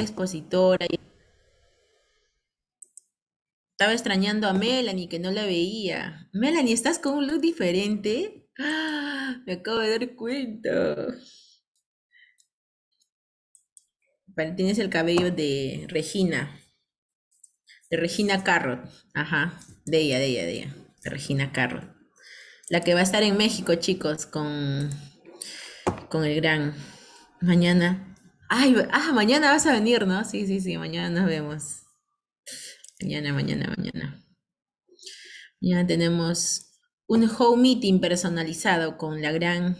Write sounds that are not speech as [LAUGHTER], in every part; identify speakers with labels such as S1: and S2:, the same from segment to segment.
S1: expositora. Estaba extrañando a Melanie, que no la veía. Melanie, ¿estás con un look diferente? ¡Ah! Me acabo de dar cuenta. tienes el cabello de Regina. De Regina Carrot. Ajá. De ella, de ella, de ella. De Regina Carrot. La que va a estar en México, chicos, con, con el gran. Mañana Ay, ah, mañana vas a venir, ¿no? Sí, sí, sí, mañana nos vemos. Mañana, mañana, mañana. Ya tenemos un home meeting personalizado con la gran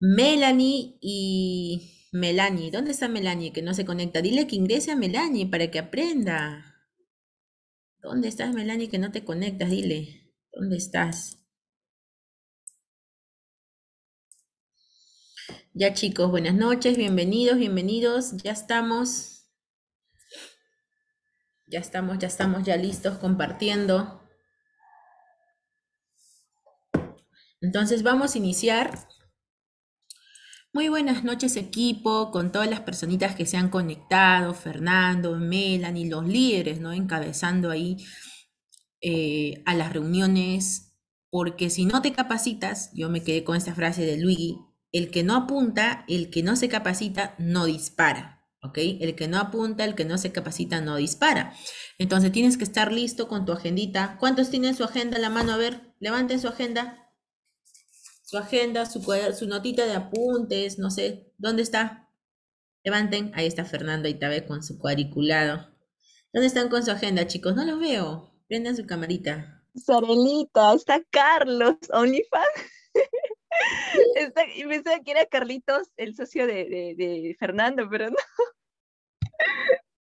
S1: Melanie y Melanie. ¿Dónde está Melanie que no se conecta? Dile que ingrese a Melanie para que aprenda. ¿Dónde estás, Melanie, que no te conectas? Dile, ¿dónde estás? Ya chicos, buenas noches, bienvenidos, bienvenidos, ya estamos. Ya estamos, ya estamos ya listos compartiendo. Entonces vamos a iniciar. Muy buenas noches equipo, con todas las personitas que se han conectado, Fernando, y los líderes, ¿no? Encabezando ahí eh, a las reuniones, porque si no te capacitas, yo me quedé con esta frase de Luigi, el que no apunta, el que no se capacita, no dispara. ¿Ok? El que no apunta, el que no se capacita, no dispara. Entonces tienes que estar listo con tu agendita. ¿Cuántos tienen su agenda en la mano? A ver, levanten su agenda. Su agenda, su, notita de apuntes, no sé. ¿Dónde está? Levanten. Ahí está Fernando Itabe con su cuadriculado. ¿Dónde están con su agenda, chicos? No lo veo. Prendan su camarita.
S2: Sarelita, está Carlos, OnlyFans. [LAUGHS] Está, pensaba que era Carlitos, el socio de, Fernando, pero no.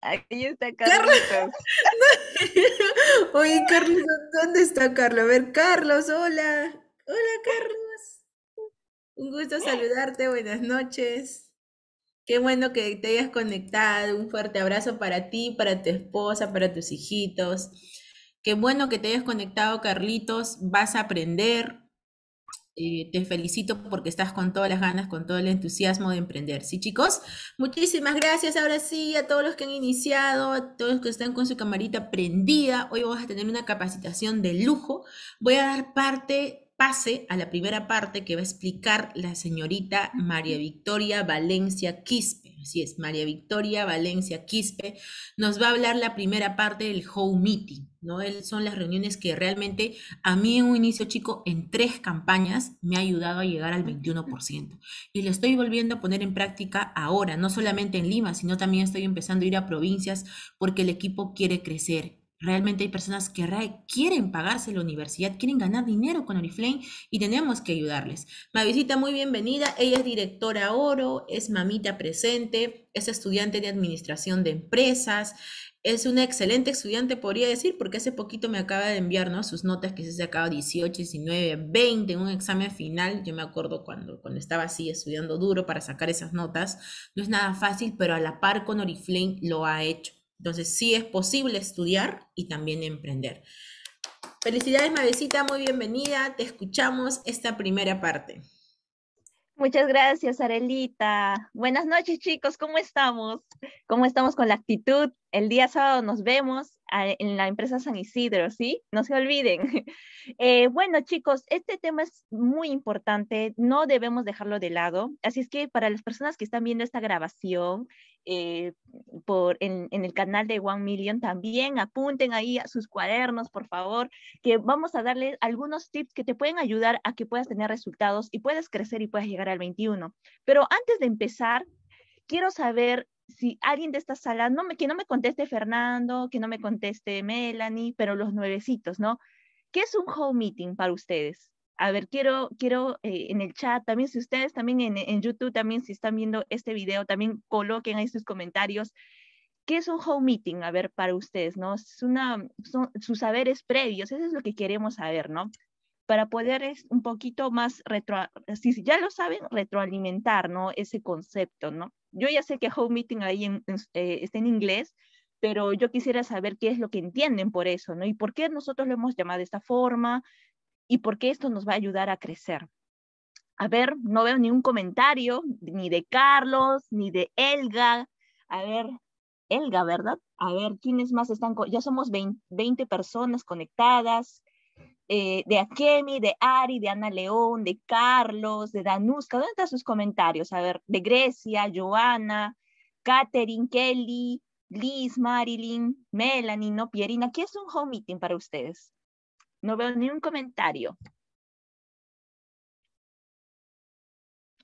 S2: Aquí está Carlos. [LAUGHS] Oye,
S1: Carlos, ¿dónde está Carlos? A ver, Carlos, hola. Hola, Carlos. Un gusto saludarte, buenas noches. Qué bueno que te hayas conectado. Un fuerte abrazo para ti, para tu esposa, para tus hijitos. Qué bueno que te hayas conectado, Carlitos. Vas a aprender, eh, te felicito porque estás con todas las ganas, con todo el entusiasmo de emprender. Sí, chicos, muchísimas gracias. Ahora sí, a todos los que han iniciado, a todos los que están con su camarita prendida. Hoy vamos a tener una capacitación de lujo. Voy a dar parte pase a la primera parte que va a explicar la señorita María Victoria Valencia Quispe. Así es, María Victoria Valencia Quispe nos va a hablar la primera parte del home meeting, ¿no? El, son las reuniones que realmente a mí en un inicio, chico, en tres campañas me ha ayudado a llegar al 21%. Y lo estoy volviendo a poner en práctica ahora, no solamente en Lima, sino también estoy empezando a ir a provincias porque el equipo quiere crecer Realmente hay personas que quieren pagarse la universidad, quieren ganar dinero con Oriflame y tenemos que ayudarles. Mavisita, muy bienvenida. Ella es directora oro, es mamita presente, es estudiante de administración de empresas, es una excelente estudiante, podría decir, porque hace poquito me acaba de enviar sus notas que se sacaba 18, 19, 20 en un examen final. Yo me acuerdo cuando, cuando estaba así estudiando duro para sacar esas notas. No es nada fácil, pero a la par con Oriflame lo ha hecho. Entonces sí es posible estudiar y también emprender. Felicidades, Mavecita, muy bienvenida. Te escuchamos esta primera parte.
S2: Muchas gracias, Arelita. Buenas noches, chicos. ¿Cómo estamos? ¿Cómo estamos con la actitud? El día sábado nos vemos en la empresa San Isidro, ¿sí? No se olviden. [LAUGHS] Eh, bueno, chicos, este tema es muy importante. No debemos dejarlo de lado. Así es que para las personas que están viendo esta grabación eh, por, en, el canal de One Million también. Apunten ahí a sus cuadernos, por favor, que vamos a darle algunos tips que te pueden ayudar a que puedas tener resultados y puedas crecer y puedas llegar al 21. Pero antes de empezar, quiero saber si alguien de esta sala, no me, que no me conteste Fernando, que no me conteste Melanie, pero los nuevecitos, ¿no? ¿Qué es un home meeting para ustedes? A ver, quiero, quiero eh, en el chat también, si ustedes también en, en, YouTube, también si están viendo este video, también coloquen ahí sus comentarios. ¿Qué es un home meeting? A ver, para ustedes, ¿no? Es una, son sus saberes previos, eso es lo que queremos saber, ¿no? Para poder es un poquito más, retro, si ya lo saben, retroalimentar, ¿no? Ese concepto, ¿no? Yo ya sé que home meeting ahí eh, está en inglés, pero yo quisiera saber qué es lo que entienden por eso, ¿no? Y por qué nosotros lo hemos llamado de esta forma, y por qué esto nos va a ayudar a crecer. A ver, no veo ni un comentario, ni de Carlos, ni de Elga. A ver, Elga, ¿verdad? A ver, ¿quiénes más están? Ya somos 20 personas conectadas. Eh, de Akemi, de Ari, de Ana León, de Carlos, de Danuska. ¿Dónde están sus comentarios? A ver, de Grecia, Joana, Katherine, Kelly, Liz, Marilyn, Melanie, no, Pierina. ¿Qué es un home meeting para ustedes? No veo ni un comentario.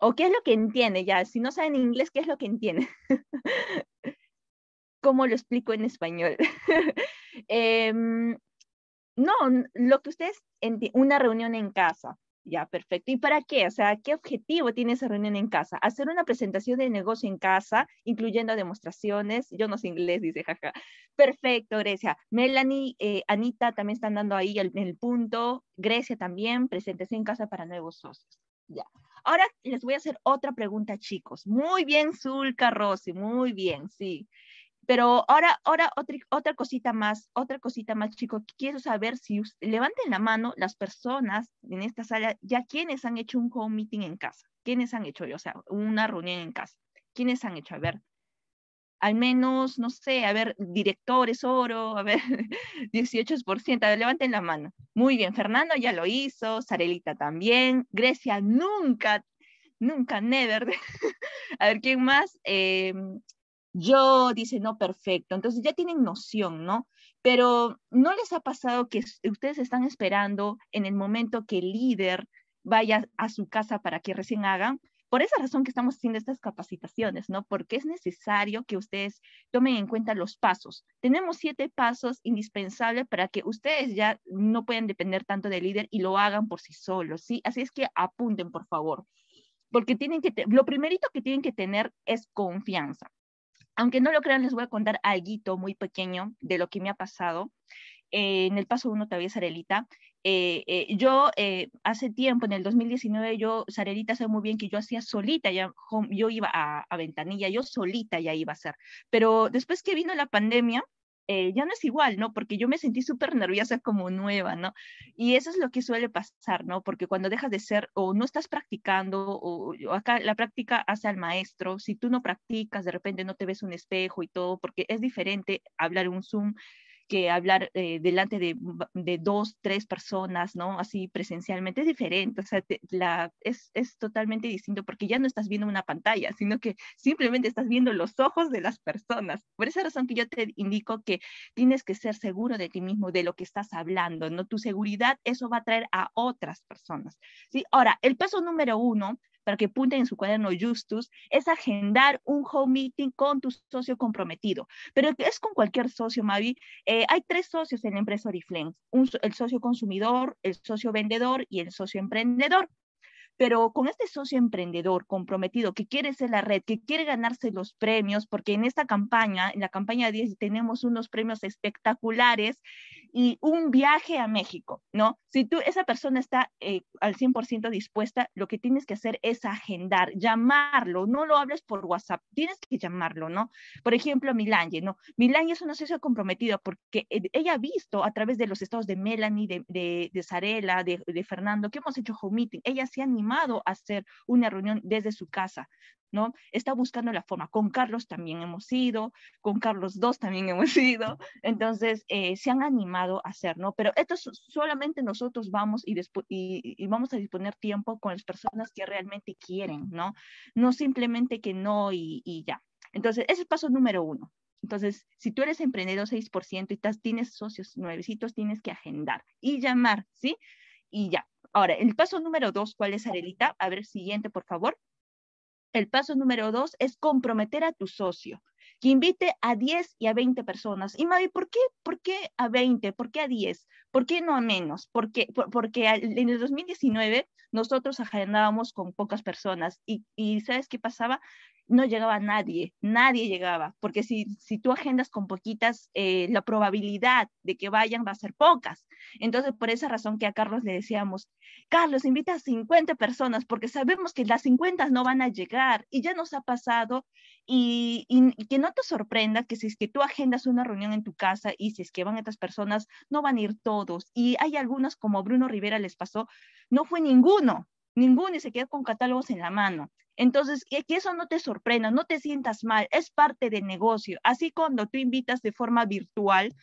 S2: ¿O qué es lo que entiende ya? Si no saben inglés, ¿qué es lo que entiende? [LAUGHS] ¿Cómo lo explico en español? [LAUGHS] Em, no, lo que ustedes, una reunión en casa. Ya, perfecto. ¿Y para qué? O sea, ¿qué objetivo tiene esa reunión en casa? Hacer una presentación de negocio en casa, incluyendo demostraciones. Yo no sé inglés, dice jaja. Perfecto, Grecia. Melanie, eh, Anita también están dando ahí el, el punto. Grecia también, presentación en casa para nuevos socios. Ya. Ahora les voy a hacer otra pregunta, chicos. Muy bien, Zulka Rossi, muy bien, sí. Pero ahora, ahora otra, otra cosita más, otra cosita más, chicos. Quiero saber si levanten la mano las personas en esta sala, ya quienes han hecho un home meeting en casa, quienes han hecho, o sea, una reunión en casa, ¿Quiénes han hecho, a ver, al menos, no sé, a ver, directores, oro, a ver, 18%, [LAUGHS] a ver, levanten la mano. Muy bien, Fernando ya lo hizo, Sarelita también, Grecia nunca, nunca, never. [LAUGHS] a ver, ¿quién más? Em, yo, dice, no, perfecto. Entonces ya tienen noción, ¿no? Pero ¿no les ha pasado que ustedes están esperando en el momento que el líder vaya a su casa para que recién hagan? Por esa razón que estamos haciendo estas capacitaciones, ¿no? Porque es necesario que ustedes tomen en cuenta los pasos. Tenemos siete pasos indispensables para que ustedes ya no puedan depender tanto del líder y lo hagan por sí solos, ¿sí? Así es que apunten, por favor, porque tienen que, lo primerito que tienen que tener es confianza aunque no lo crean, les voy a contar algo muy pequeño de lo que me ha pasado. Eh, en el paso uno todavía Sarelita. Eh, eh, yo hace tiempo, en el 2019, yo, Sarelita pues, sabe muy bien que yo hacía solita, yo iba a, a, Ventanilla, yo solita ya iba a hacer. Pero después que vino la pandemia, eh, ya no es igual, ¿no? Porque yo me sentí súper nerviosa como nueva, ¿no? Y eso es lo que suele pasar, ¿no? Porque cuando dejas de ser o no estás practicando, o, acá la práctica hace al maestro, si tú no practicas, de repente no te ves un espejo y todo, porque es diferente hablar un Zoom que hablar eh, delante de, dos, tres personas, ¿no? Así presencialmente es diferente, o sea, la, es, totalmente distinto porque ya no estás viendo una pantalla, sino que simplemente estás viendo los ojos de las personas. Por esa razón que yo te indico que tienes que ser seguro de ti mismo, de lo que estás hablando, ¿no? Tu seguridad, eso va a traer a otras personas, ¿sí? Ahora, el paso número uno para que apunten en su cuaderno Justus, es agendar un home meeting con tu socio comprometido. Pero es con cualquier socio, Mavi. Eh, hay tres socios en la empresa Oriflame, el socio consumidor, el socio vendedor y el socio emprendedor. Pero con este socio emprendedor comprometido que quiere ser la red, que quiere ganarse los premios, porque en esta campaña, en la campaña 10, tenemos unos premios espectaculares y un viaje a México, ¿no? Si tú, esa persona está eh, al 100% dispuesta, lo que tienes que hacer es agendar, llamarlo, no lo hables por WhatsApp, tienes que llamarlo, ¿no? Por ejemplo, Milange, ¿no? Milange es una socio comprometida porque e, ella ha visto a través de los estados de Melanie, de, de, Zarela, de, de Fernando, que hemos hecho home meeting, ella se ha animado a hacer una reunión desde su casa, ¿no? Está buscando la forma. Con Carlos también hemos ido, con Carlos II también [LAUGHS] hemos ido, entonces eh, se han animado a hacer, ¿no? Pero esto solamente nosotros vamos y, y, y, vamos a disponer tiempo con las personas que realmente quieren, ¿no? No simplemente que no y, ya. Entonces, ese es el paso número uno. Entonces, si tú eres emprendedor 6% y tienes socios nuevecitos, tienes que agendar y llamar, ¿sí? Y ya. Ahora, el paso número dos, ¿cuál es, Arelita? A ver, siguiente, por favor. El paso número dos es comprometer a tu socio, que invite a 10 y a 20 personas. Y Mavi, ¿por qué, ¿por qué a 20? ¿Por qué a 10? ¿Por qué no a menos? Porque, porque en el 2019 nosotros agendábamos con pocas personas y, y ¿sabes qué pasaba? no llegaba nadie, nadie llegaba, porque si, si tú agendas con poquitas, eh, la probabilidad de que vayan va a ser pocas. Entonces, por esa razón que a Carlos le decíamos, Carlos, invita a 50 personas, porque sabemos que las 50 no van a llegar y ya nos ha pasado y, que no te sorprenda que si es que tú agendas una reunión en tu casa y si es que van estas personas, no van a ir todos. Y hay algunas, como Bruno Rivera les pasó, no fue ninguno, ninguno y se queda con catálogos en la mano. Entonces, que, eso no te sorprenda, no te sientas mal, es parte del negocio. Así cuando tú invitas de forma virtual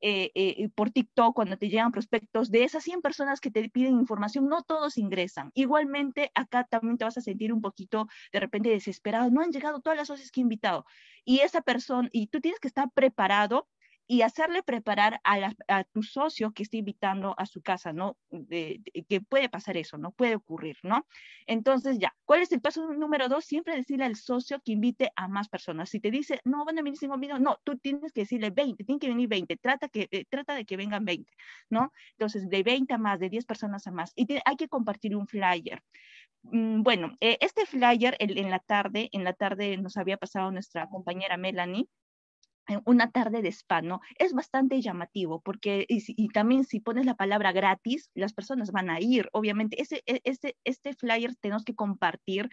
S2: eh, eh, por TikTok, cuando te llegan prospectos de esas 100 personas que te piden información, no todos ingresan. Igualmente, acá también te vas a sentir un poquito de repente desesperado, no han llegado todas las socias que he invitado. Y esa persona, y tú tienes que estar preparado y hacerle preparar a, tu socio que esté invitando a su casa, ¿no? que puede pasar eso, ¿no? Puede ocurrir, ¿no? Entonces, ya, ¿cuál es el paso número dos? Siempre decirle al socio que invite a más personas. Si te dice, no, van a venir cinco minutos, no, tú tienes que decirle 20, tienen que venir 20, trata, que, eh, trata de que vengan 20, ¿no? Entonces, de 20 a más, de 10 personas a más. Y hay que compartir un flyer mm, bueno, eh, este flyer en la tarde, en la tarde nos había pasado nuestra compañera Melanie, una tarde de spa, ¿no? Es bastante llamativo porque, y, también si pones la palabra gratis, las personas van a ir, obviamente. Ese, e, ese este flyer tenemos que compartir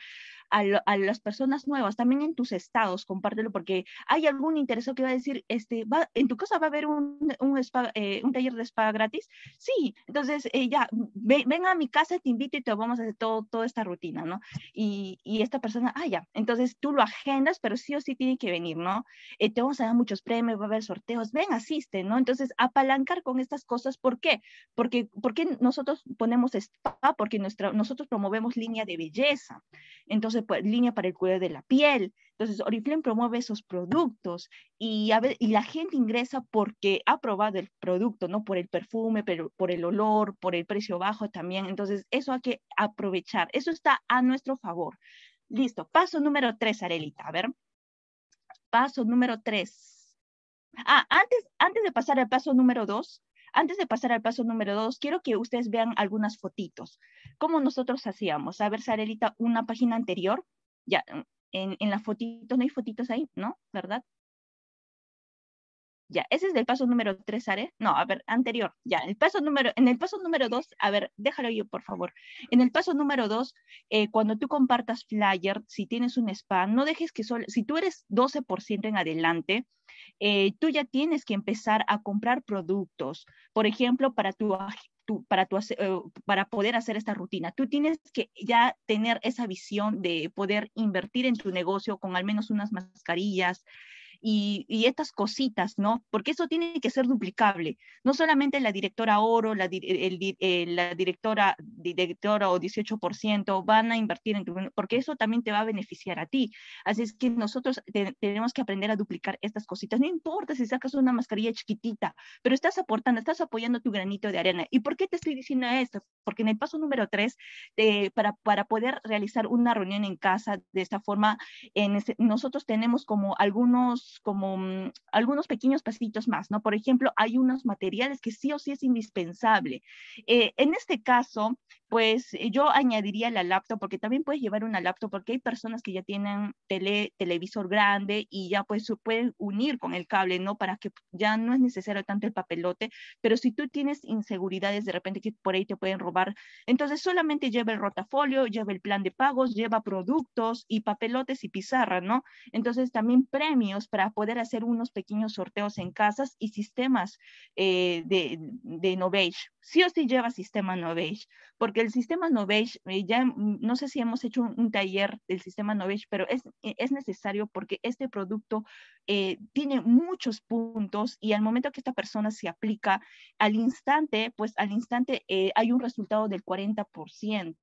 S2: a, las personas nuevas, también en tus estados, compártelo porque hay algún interesado que va a decir, este, va, en tu casa va a haber un, un, eh, taller de spa gratis. Sí, entonces eh, ya, ven, a mi casa, te invito y te vamos a hacer todo, toda esta rutina, ¿no? Y, esta persona, ah, ya, entonces tú lo agendas, pero sí o sí tiene que venir, ¿no? Eh, te vamos a dar muchos premios, va a haber sorteos, ven, asiste, ¿no? Entonces, apalancar con estas cosas, ¿por qué? Porque, porque nosotros ponemos spa, porque nuestra, nosotros promovemos línea de belleza. Entonces, línea para el cuidado de la piel. Entonces, Oriflame promueve esos productos y, y la gente ingresa porque ha probado el producto, ¿no? Por el perfume, pero por el olor, por el precio bajo también. Entonces, eso hay que aprovechar. Eso está a nuestro favor. Listo. Paso número tres, Arelita. A ver. Paso número tres. Ah, antes, antes de pasar al paso número dos, antes de pasar al paso número dos, quiero que ustedes vean algunas fotitos. ¿Cómo nosotros hacíamos. A ver, Sarelita, una página anterior. Ya, en, en las fotitos, ¿no hay fotitos ahí? ¿No? ¿Verdad? Ya, ese es el paso número tres, Are. No, a ver, anterior. Ya, el paso número, en el paso número dos, a ver, déjalo yo, por favor. En el paso número dos, eh, cuando tú compartas flyer, si tienes un spam, no dejes que solo, si tú eres 12% en adelante, eh, tú ya tienes que empezar a comprar productos. Por ejemplo, para tu, para, tu, eh, para poder hacer esta rutina. Tú tienes que ya tener esa visión de poder invertir en tu negocio con al menos unas mascarillas, y, estas cositas, ¿no? Porque eso tiene que ser duplicable. No solamente la directora oro, la, eh, directora, directora o 18% van a invertir en tu, porque eso también te va a beneficiar a ti. Así es que nosotros tenemos que aprender a duplicar estas cositas. No importa si sacas una mascarilla chiquitita, pero estás aportando, estás apoyando tu granito de arena. ¿Y por qué te estoy diciendo esto? Porque en el paso número 3 eh, para, para poder realizar una reunión en casa de esta forma, en nosotros tenemos como algunos como, mm, algunos pequeños pasitos más, ¿no? Por ejemplo, hay unos materiales que sí o sí es indispensable. Eh, en este caso, pues eh, yo añadiría la laptop, porque también puedes llevar una laptop, porque hay personas que ya tienen tele, televisor grande y ya pues pueden unir con el cable, ¿no? Para que ya no es necesario tanto el papelote, pero si tú tienes inseguridades de repente que por ahí te pueden robar, entonces solamente lleva el rotafolio, lleva el plan de pagos, lleva productos y papelotes y pizarra, ¿no? Entonces también premios para poder hacer unos pequeños sorteos en casas y sistemas eh, de, de Novage sí o sí lleva sistema Novage, porque el sistema Novage, eh, ya mm, no sé si hemos hecho un, taller del sistema Novage, pero es, eh, es necesario porque este producto eh, tiene muchos puntos y al momento que esta persona se aplica, al instante, pues al instante hay un resultado del 40%,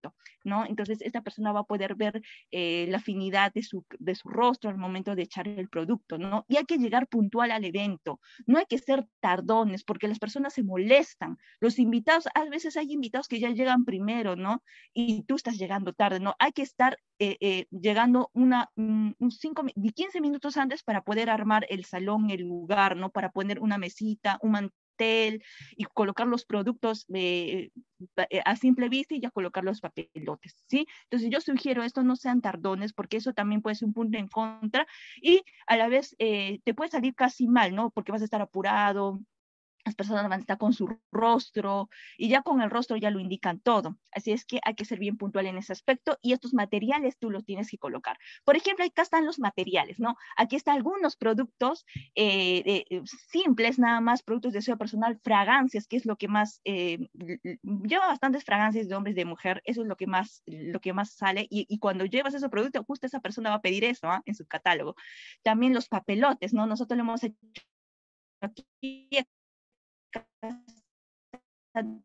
S2: ¿no? Entonces esta persona va a poder ver la afinidad de su, de su rostro al momento de echar el producto, ¿no? Y hay que llegar puntual al evento, no hay que ser tardones porque las personas se molestan, los invitados, a veces hay invitados que ya llegan primero, ¿no? Y tú estás llegando tarde, ¿no? Hay que estar eh, eh, llegando una, mm, un 5, 15 minutos antes para poder armar el salón, el lugar, ¿no? Para poner una mesita, un mantel y colocar los productos eh, a simple vista y ya colocar los papelotes, ¿sí? Entonces yo sugiero esto, no sean tardones porque eso también puede ser un punto en contra y a la vez te puede salir casi mal, ¿no? Porque vas a estar apurado, las personas van a estar con su rostro y ya con el rostro ya lo indican todo. Así es que hay que ser bien puntual en ese aspecto y estos materiales tú los tienes que colocar. Por ejemplo, acá están los materiales, ¿no? Aquí están algunos productos eh, eh, simples nada más, productos de aseo personal, fragancias, que es lo que más, eh, lleva bastantes fragancias de hombres y de mujer, eso es lo que más, lo que más sale y, cuando llevas ese producto, justo esa persona va a pedir eso ¿ah? en su catálogo. También los papelotes, ¿no? Nosotros lo hemos hecho aquí casa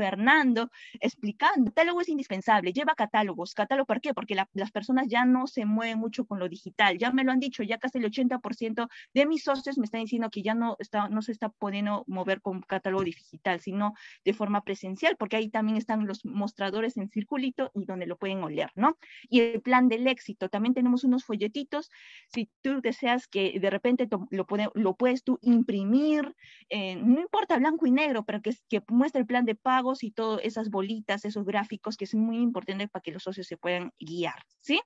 S2: Fernando explicando. Catálogo es indispensable, lleva catálogos. ¿Catálogo por qué? Porque las personas ya no se mueven mucho con lo digital. Ya me lo han dicho, ya casi el 80% de mis socios me están diciendo que ya no, está, no se está pudiendo mover con catálogo digital, sino de forma presencial, porque ahí también están los mostradores en circulito y donde lo pueden oler, ¿no? Y el plan del éxito, también tenemos unos folletitos, si tú deseas que de repente lo, lo puedes tú imprimir, eh, no importa blanco y negro, pero que, que muestre el plan de pago y todas esas bolitas, esos gráficos, que es muy importante para que los socios se puedan guiar, ¿sí?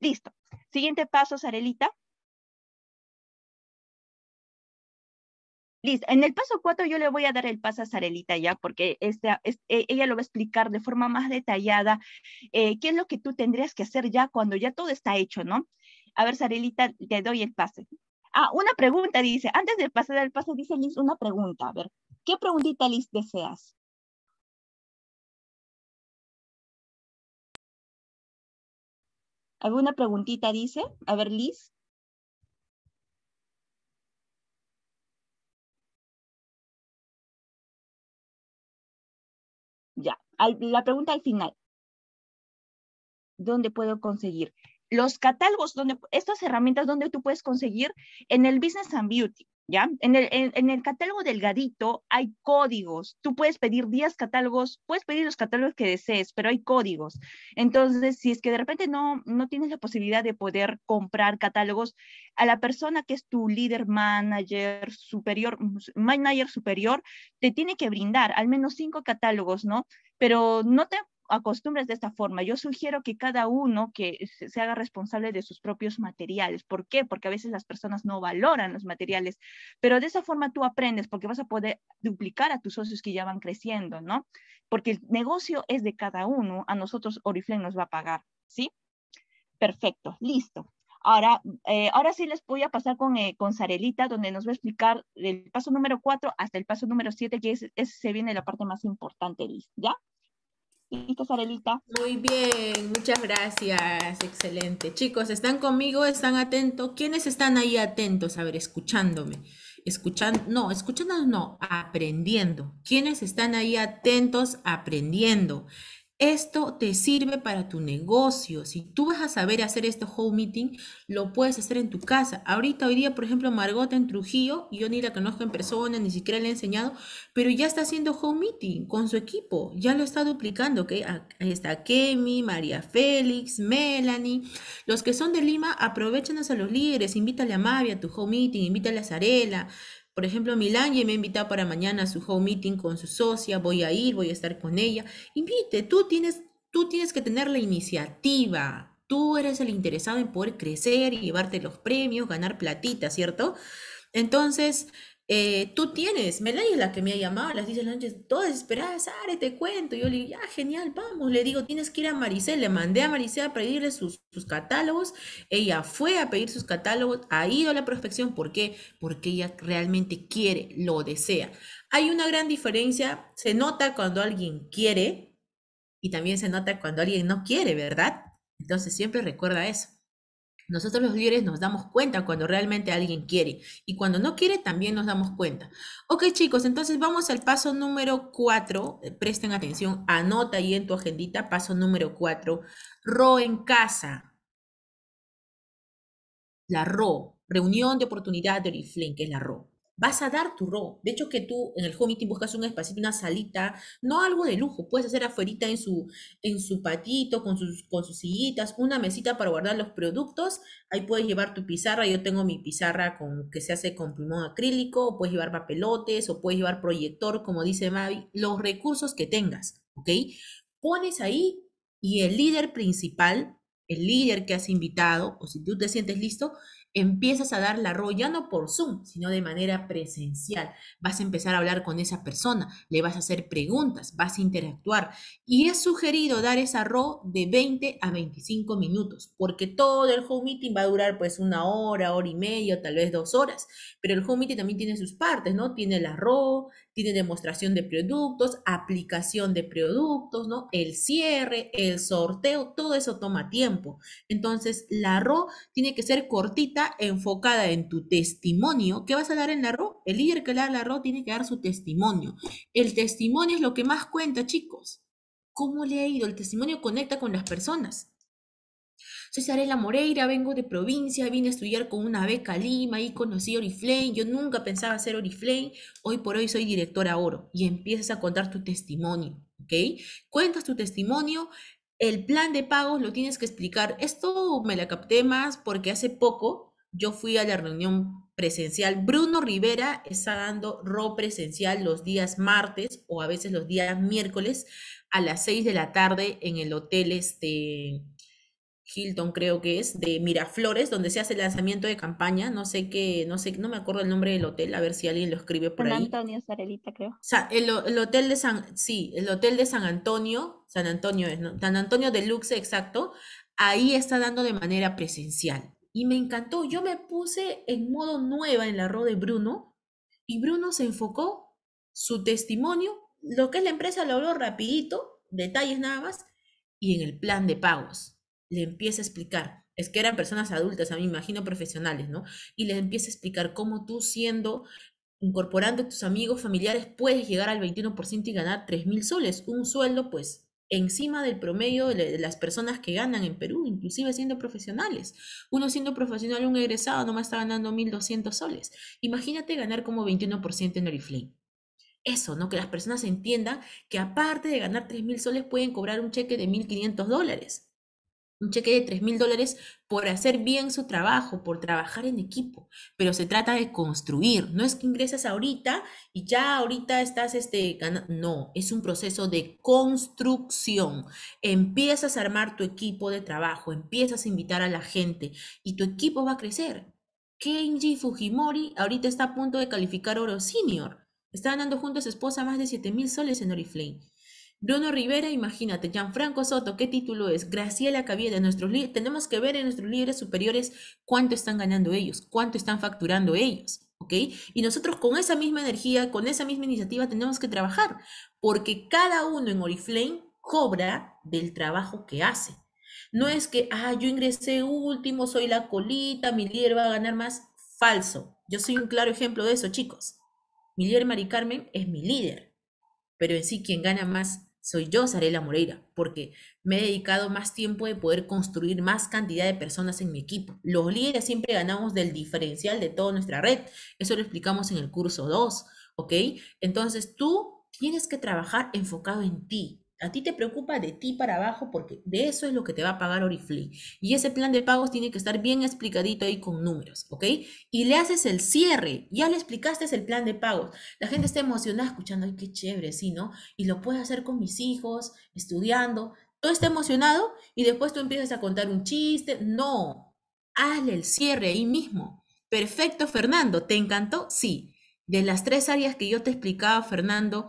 S2: Listo. Siguiente paso, Sarelita. Listo. En el paso 4 yo le voy a dar el paso a Sarelita ya, porque e, ella lo va a explicar de forma más detallada eh, qué es lo que tú tendrías que hacer ya cuando ya todo está hecho, ¿no? A ver, Sarelita, te doy el pase. Ah, una pregunta, dice. Antes de pasar el paso, dice Liz, una pregunta. A ver, ¿qué preguntita, Liz, deseas? ¿Alguna preguntita dice? A ver, Liz. Ya, la pregunta al final. ¿Dónde puedo conseguir? Los catálogos, donde, estas herramientas, ¿dónde tú puedes conseguir? En el Business and Beauty. ¿ya? En el, en, el, catálogo delgadito hay códigos. Tú puedes pedir 10 catálogos, puedes pedir los catálogos que desees, pero hay códigos. Entonces, si es que de repente no, no tienes la posibilidad de poder comprar catálogos, a la persona que es tu líder, manager, superior, manager superior, te tiene que brindar al menos 5 catálogos, ¿no? Pero no te acostumbres de esta forma. Yo sugiero que cada uno que se haga responsable de sus propios materiales. ¿Por qué? Porque a veces las personas no valoran los materiales, pero de esa forma tú aprendes porque vas a poder duplicar a tus socios que ya van creciendo, ¿no? Porque el negocio es de cada uno, a nosotros Oriflame nos va a pagar, ¿sí? Perfecto, listo. Ahora, eh, ahora sí les voy a pasar con, eh, con Sarelita, donde nos va a explicar del paso número 4 hasta el paso número 7, que es, es, se viene la parte más importante, ¿ya? Listo, Muy bien, muchas
S1: gracias. Excelente. Chicos, ¿están conmigo? ¿Están atentos? ¿Quiénes están ahí atentos? A ver, escuchándome. Escuchando, no, escuchando no, aprendiendo. ¿Quiénes están ahí atentos aprendiendo? Esto te sirve para tu negocio. Si tú vas a saber hacer este home meeting, lo puedes hacer en tu casa. Ahorita, hoy día, por ejemplo, Margot en Trujillo, yo ni la conozco en persona, ni siquiera le he enseñado, pero ya está haciendo home meeting con su equipo. Ya lo está duplicando, ¿ok? Ahí está Kemi, María Félix, Melanie. Los que son de Lima, aprovechen a los líderes. Invítale a Mavia a tu home meeting, invítale a Zarela, por ejemplo, ya me ha invitado para mañana a su home meeting con su socia, voy a ir, voy a estar con ella. Invite, tú tienes, tú tienes que tener la iniciativa. Tú eres el interesado en poder crecer y llevarte los premios, ganar platitas, ¿cierto? Entonces, eh, tú tienes, Melay es la que me ha llamado las 10 de la noche, toda te cuento. Yo le digo, ya, genial, vamos. Le digo, tienes que ir a Maricel. Le mandé a Maricel a pedirle sus, sus, catálogos. Ella fue a pedir sus catálogos, ha ido a la prospección. ¿Por qué? Porque ella realmente quiere, lo desea. Hay una gran diferencia, se nota cuando alguien quiere y también se nota cuando alguien no quiere, ¿verdad? Entonces siempre recuerda eso. Nosotros los líderes nos damos cuenta cuando realmente alguien quiere y cuando no quiere también nos damos cuenta. Ok chicos, entonces vamos al paso número 4. Eh, presten atención, anota ahí en tu agendita paso número 4. Ro en casa. La RO, reunión de oportunidad de Oriflame, que es la RO vas a dar tu robo. De hecho, que tú en el home meeting buscas un espacio, una salita, no algo de lujo. Puedes hacer afuerita en su, en su patito, con sus, con sus sillitas, una mesita para guardar los productos. Ahí puedes llevar tu pizarra. Yo tengo mi pizarra con, que se hace con plumón acrílico, puedes llevar papelotes, o puedes llevar proyector, como dice Mavi, los recursos que tengas, ¿ok? Pones ahí y el líder principal, el líder que has invitado, o si tú te sientes listo, empiezas a dar la RO ya no por Zoom, sino de manera presencial. Vas a empezar a hablar con esa persona, le vas a hacer preguntas, vas a interactuar. Y es sugerido dar esa RO de 20 a 25 minutos, porque todo el home meeting va a durar pues una hora, hora y media, tal vez dos horas. Pero el home meeting también tiene sus partes, ¿no? Tiene la RO, tiene demostración de productos, aplicación de productos, ¿no? El cierre, el sorteo, todo eso toma tiempo. Entonces, la RO tiene que ser cortita, enfocada en tu testimonio. ¿Qué vas a dar en la RO? El líder que le da la RO tiene que dar su testimonio. El testimonio es lo que más cuenta, chicos. ¿Cómo le ha ido? El testimonio conecta con las personas. Soy Sarela Moreira, vengo de provincia, vine a estudiar con una beca Lima y conocí Oriflame. Yo nunca pensaba hacer Oriflame. Hoy por hoy soy directora oro y empiezas a contar tu testimonio, ¿ok? Cuentas tu testimonio. El plan de pagos lo tienes que explicar. Esto me la capté más porque hace poco yo fui a la reunión presencial. Bruno Rivera está dando RO presencial los días martes o a veces los días miércoles a las 6 de la tarde en el hotel este Hilton creo que es, de Miraflores, donde se hace el lanzamiento de campaña, no sé qué, no sé, no me acuerdo el nombre del hotel, a ver si alguien lo escribe por ahí. San
S2: Antonio, Sarelita, creo. O
S1: sea, el, hotel de San, sí, el hotel de San Antonio, San Antonio es, San Antonio Deluxe, exacto, ahí está dando de manera presencial. Y me encantó, yo me puse en modo nueva en la roda de Bruno, y Bruno se enfocó su testimonio, lo que es la empresa lo habló rapidito, detalles nada más, y en el plan de pagos le empieza a explicar, es que eran personas adultas, a mí me imagino profesionales, ¿no? Y le empieza a explicar cómo tú siendo, incorporando a tus amigos familiares, puedes llegar al 21% y ganar 3 mil soles, un sueldo pues encima del promedio de las personas que ganan en Perú, inclusive siendo profesionales. Uno siendo profesional, un egresado, nomás está ganando 1.200 soles. Imagínate ganar como 21% en Oriflame eso, ¿no? Que las personas entiendan que aparte de ganar mil soles pueden cobrar un cheque de 1.500 dólares un cheque de 3 mil dólares por hacer bien su trabajo, por trabajar en equipo, pero se trata de construir, no es que ingresas ahorita y ya ahorita estás este, no, es un proceso de construcción, empiezas a armar tu equipo de trabajo, empiezas a invitar a la gente y tu equipo va a crecer. Kenji Fujimori ahorita está a punto de calificar oro senior, está dando junto a su esposa más de 7 mil soles en Oriflame Bruno Rivera, imagínate, Gianfranco Soto, ¿qué título es? Graciela Caviera, nuestros tenemos que ver en nuestros líderes superiores cuánto están ganando ellos, cuánto están facturando ellos. ¿ok? Y nosotros con esa misma energía, con esa misma iniciativa tenemos que trabajar, porque cada uno en Oriflame cobra del trabajo que hace. No es que, ah, yo ingresé último, soy la colita, mi líder va a ganar más. Falso. Yo soy un claro ejemplo de eso, chicos. Mi líder Mari Carmen es mi líder, pero en sí quien gana más soy yo, Sarela Moreira, porque me he dedicado más tiempo de poder construir más cantidad de personas en mi equipo. Los líderes siempre ganamos del diferencial de toda nuestra red. Eso lo explicamos en el curso 2, ¿ok? Entonces tú tienes que trabajar enfocado en ti, a ti te preocupa de ti para abajo porque de eso es lo que te va a pagar Oriflame. Y ese plan de pagos tiene que estar bien explicadito ahí con números, ¿ok? Y le haces el cierre, ya le explicaste el plan de pagos. La gente está emocionada escuchando, ay, qué chévere, sí, ¿no? Y lo puedo hacer con mis hijos, estudiando. Todo está emocionado y después tú empiezas a contar un chiste. No, hazle el cierre ahí mismo. Perfecto, Fernando, ¿te encantó? Sí. De las tres áreas que yo te explicaba, Fernando,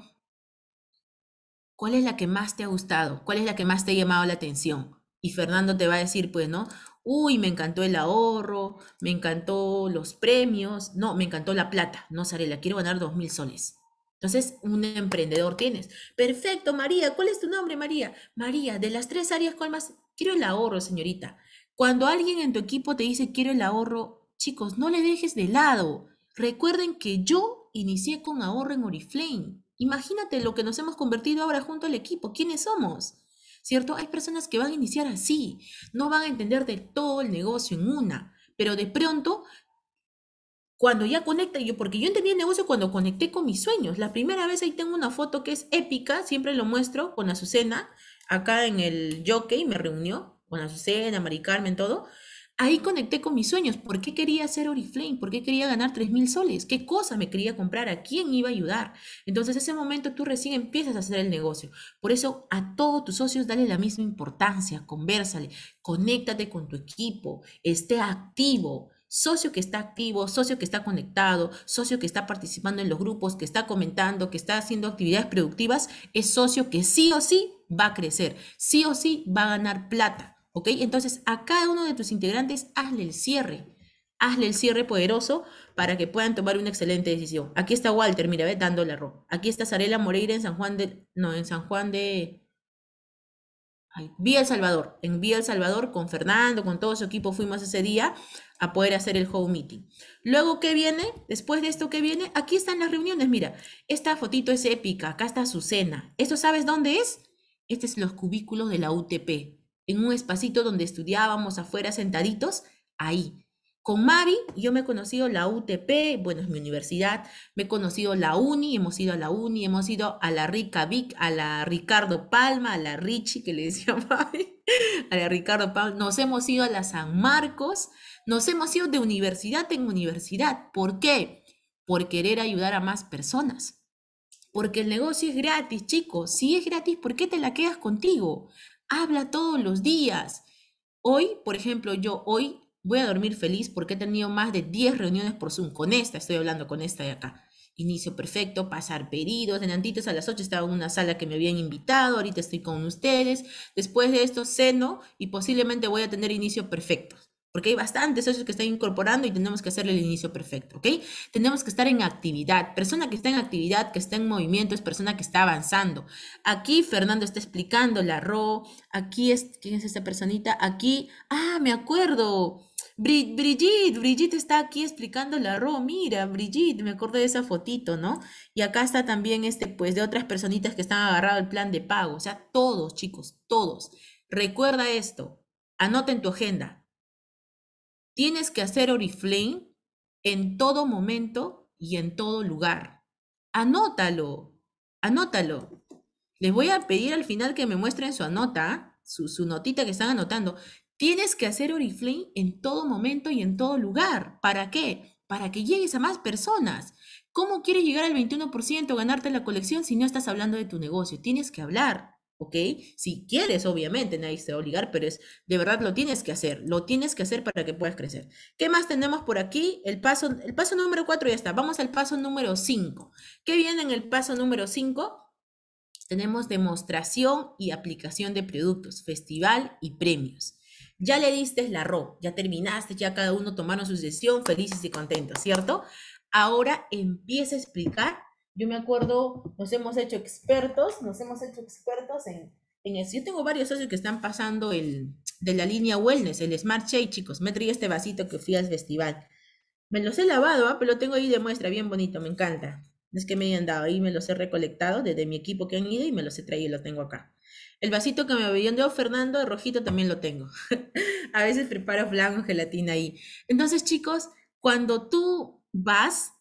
S1: ¿cuál es la que más te ha gustado? ¿Cuál es la que más te ha llamado la atención? Y Fernando te va a decir, pues, ¿no? Uy, me encantó el ahorro, me encantó los premios, no, me encantó la plata, no, Sarela, quiero ganar dos mil soles. Entonces, un emprendedor tienes. Perfecto, María, ¿cuál es tu nombre, María? María, de las tres áreas, ¿cuál más? Quiero el ahorro, señorita. Cuando alguien en tu equipo te dice quiero el ahorro, chicos, no le dejes de lado. Recuerden que yo inicié con ahorro en Oriflame. Imagínate lo que nos hemos convertido ahora junto al equipo. ¿Quiénes somos? ¿Cierto? Hay personas que van a iniciar así. No van a entender de todo el negocio en una. Pero de pronto, cuando ya conecta, yo, porque yo entendí el negocio cuando conecté con mis sueños. La primera vez ahí tengo una foto que es épica, siempre lo muestro con Azucena, acá en el jockey me reunió con Azucena, Mari Carmen, todo ahí conecté con mis sueños. ¿Por qué quería hacer Oriflame? ¿Por qué quería ganar mil soles? ¿Qué cosa me quería comprar? ¿A quién iba a ayudar? Entonces, ese momento tú recién empiezas a hacer el negocio. Por eso, a todos tus socios dale la misma importancia, conversale, conéctate con tu equipo, esté activo. Socio que está activo, socio que está conectado, socio que está participando en los grupos, que está comentando, que está haciendo actividades productivas, es socio que sí o sí va a crecer, sí o sí va a ganar plata. ¿Ok? Entonces, a cada uno de tus integrantes hazle el cierre. Hazle el cierre poderoso para que puedan tomar una excelente decisión. Aquí está Walter, mira, ve, dándole la Aquí está Sarela Moreira en San Juan de... No, en San Juan de... Vía El Salvador. En Vía El Salvador, con Fernando, con todo su equipo, fuimos ese día a poder hacer el home meeting. Luego, ¿qué viene? Después de esto, ¿qué viene? Aquí están las reuniones. Mira, esta fotito es épica. Acá está Azucena. ¿Esto sabes dónde es? Este es los cubículos de la UTP en un espacito donde estudiábamos afuera sentaditos, ahí. Con Mavi yo me he conocido la UTP, bueno, es mi universidad, me he conocido la UNI, hemos ido a la UNI, hemos ido a la Rica Vic, a la Ricardo Palma, a la Richie, que le decía [LAUGHS] Mavi, a la Ricardo Palma, nos hemos ido a la San Marcos, nos hemos ido de universidad en universidad. ¿Por qué? Por querer ayudar a más personas. Porque el negocio es gratis, chicos. Si es gratis, ¿por qué te la quedas contigo? Habla todos los días. Hoy, por ejemplo, yo hoy voy a dormir feliz porque he tenido más de 10 reuniones por Zoom. Con esta, estoy hablando con esta de acá. Inicio perfecto, pasar pedidos. antítes a las 8 estaba en una sala que me habían invitado. Ahorita estoy con ustedes. Después de esto, ceno y posiblemente voy a tener inicio perfecto porque hay bastantes socios que están incorporando y tenemos que hacerle el inicio perfecto, ¿ok? Tenemos que estar en actividad. Persona que está en actividad, que está en movimiento, es persona que está avanzando. Aquí Fernando está explicando la RO, aquí es, ¿quién es esta personita? Aquí, ah, me acuerdo. Brigitte, Brigitte está aquí explicando la RO, mira, Brigitte, me acuerdo de esa fotito, ¿no? Y acá está también este, pues, de otras personitas que están agarrado el plan de pago, o sea, todos, chicos, todos. Recuerda esto, anota en tu agenda, Tienes que hacer oriflame en todo momento y en todo lugar. Anótalo, anótalo. Les voy a pedir al final que me muestren su anota, su, notita que están anotando. Tienes que hacer oriflame en todo momento y en todo lugar. ¿Para qué? Para que llegues a más personas. ¿Cómo quieres llegar al 21% ganarte la colección si no estás hablando de tu negocio? Tienes que hablar. ¿ok? Si quieres, obviamente, nadie te va a obligar, pero es, de verdad lo tienes que hacer, lo tienes que hacer para que puedas crecer. ¿Qué más tenemos por aquí? El paso, el paso número 4 ya está, vamos al paso número 5. ¿Qué viene en el paso número 5? Tenemos demostración y aplicación de productos, festival y premios. Ya le diste la RO, ya terminaste, ya cada uno tomaron su sesión, felices y contentos, ¿cierto? Ahora empieza a explicar yo me acuerdo, nos hemos hecho expertos, nos hemos hecho expertos en, en eso. Yo tengo varios socios que están pasando el, de la línea Wellness, el Smart Shake, chicos. Me traía este vasito que fui al festival. Me los he lavado, ¿ah? pero lo tengo ahí de muestra, bien bonito, me encanta. Es que me hayan dado ahí, me los he recolectado desde mi equipo que han ido y me los he traído y lo tengo acá. El vasito que me habían dado Fernando, el rojito, también lo tengo. [LAUGHS] a veces preparo flan gelatina ahí. Entonces, chicos, cuando tú vas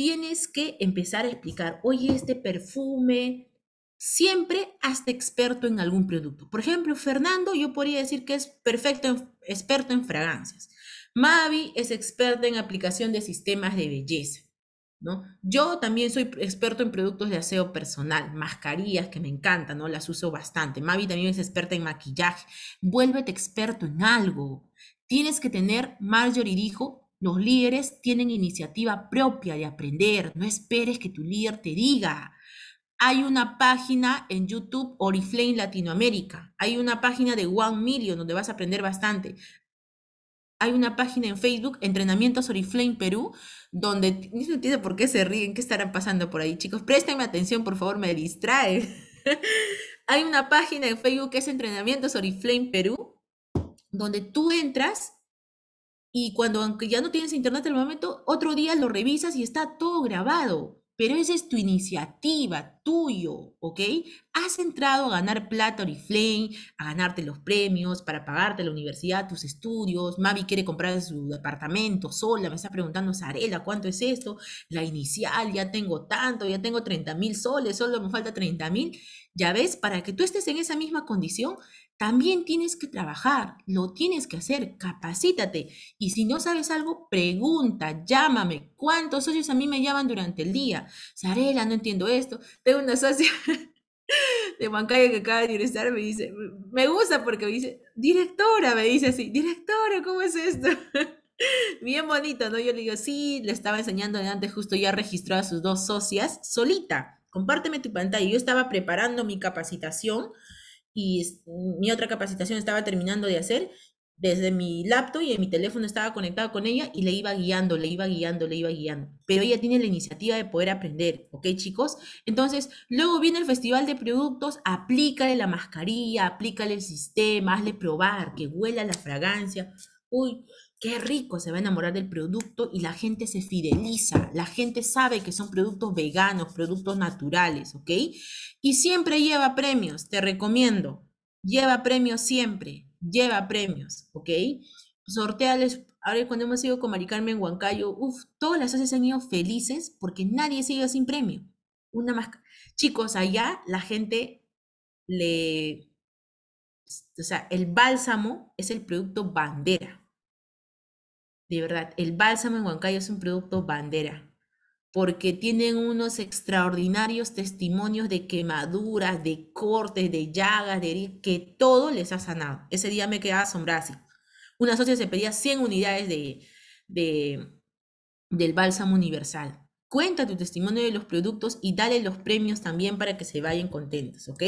S1: tienes que empezar a explicar, oye, este perfume, siempre hazte experto en algún producto. Por ejemplo, Fernando, yo podría decir que es perfecto, experto en fragancias. Mavi es experta en aplicación de sistemas de belleza. ¿No? Yo también soy experto en productos de aseo personal, mascarillas que me encantan, ¿no? Las uso bastante. Mavi también es experta en maquillaje. Vuélvete experto en algo. Tienes que tener, Marjorie dijo, los líderes tienen iniciativa propia de aprender. No esperes que tu líder te diga. Hay una página en YouTube, Oriflame Latinoamérica. Hay una página de One Million donde vas a aprender bastante. Hay una página en Facebook, Entrenamientos Oriflame Perú, donde no entiende por qué se ríen, qué estarán pasando por ahí, chicos. Préstenme atención, por favor, me distrae. [LAUGHS] Hay una página en Facebook que es Entrenamientos Oriflame Perú, donde tú entras y cuando aunque ya no tienes internet en el momento, otro día lo revisas y está todo grabado. Pero esa es tu iniciativa, tuyo, ¿ok? Has entrado a ganar plata Oriflame, a ganarte los premios, para pagarte la universidad, tus estudios. Mavi quiere comprar su departamento, sola, me está preguntando, Sarela, ¿cuánto es esto? La inicial, ya tengo tanto, ya tengo 30 mil soles, solo me falta 30 mil. Ya ves, para que tú estés en esa misma condición, también tienes que trabajar, lo tienes que hacer, capacítate. Y si no sabes algo, pregunta, llámame. ¿Cuántos socios a mí me llaman durante el día? Sarela, no entiendo esto. Tengo una socia [LAUGHS] de Huancayo que acaba de ingresar me dice, me gusta porque me dice, directora, me dice así, directora, ¿cómo es esto? [LAUGHS] Bien bonito, ¿no? Yo le digo, sí, le estaba enseñando antes, justo ya registró a sus dos socias solita. Compárteme tu pantalla. Yo estaba preparando mi capacitación y mi otra capacitación estaba terminando de hacer desde mi laptop y en mi teléfono estaba conectado con ella y le iba guiando, le iba guiando, le iba guiando. Pero ella tiene la iniciativa de poder aprender, ¿ok chicos? Entonces, luego viene el festival de productos, aplícale la mascarilla, aplícale el sistema, hazle probar, que huela la fragancia. Uy, qué rico se va a enamorar del producto y la gente se fideliza, la gente sabe que son productos veganos, productos naturales, ¿ok? Y siempre lleva premios, te recomiendo, lleva premios siempre, lleva premios, ¿ok? Sorteales, ahora cuando hemos ido con Mari en Huancayo, uff, todas las se han ido felices porque nadie se iba sin premio. Una más, chicos, allá la gente le, o sea, el bálsamo es el producto bandera de verdad, el bálsamo en Huancayo es un producto bandera, porque tienen unos extraordinarios testimonios de quemaduras, de cortes, de llagas, de heridas, que todo les ha sanado. Ese día me quedaba asombrada Una socia se pedía 100 unidades de, del bálsamo universal. Cuenta tu testimonio de los productos y dale los premios también para que se vayan contentos, ¿ok?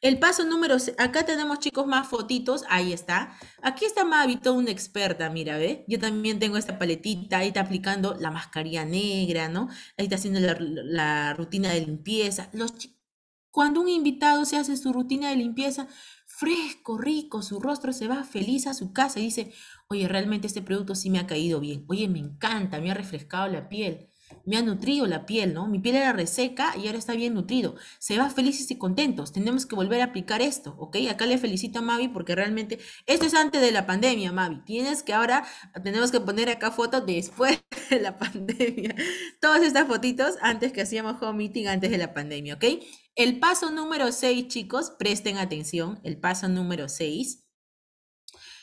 S1: El paso número, acá tenemos chicos más fotitos, ahí está. Aquí está Mavito, una experta, mira, ¿ve? Yo también tengo esta paletita, ahí está aplicando la mascarilla negra, ¿no? Ahí está haciendo la, rutina de limpieza. Cuando un invitado se hace su rutina de limpieza, fresco, rico, su rostro se va feliz a su casa y dice, oye, realmente este producto sí me ha caído bien, oye, me encanta, me ha refrescado la piel me ha nutrido la piel, ¿no? Mi piel era reseca y ahora está bien nutrido. Se va felices y contentos. Tenemos que volver a aplicar esto, ¿ok? Acá le felicito a Mavi porque realmente esto es antes de la pandemia, Mavi. Tienes que ahora, tenemos que poner acá fotos después [LAUGHS] de la pandemia. Todas estas fotitos antes que hacíamos home meeting, antes de la pandemia, ¿ok? El paso número 6, chicos, presten atención. El paso número 6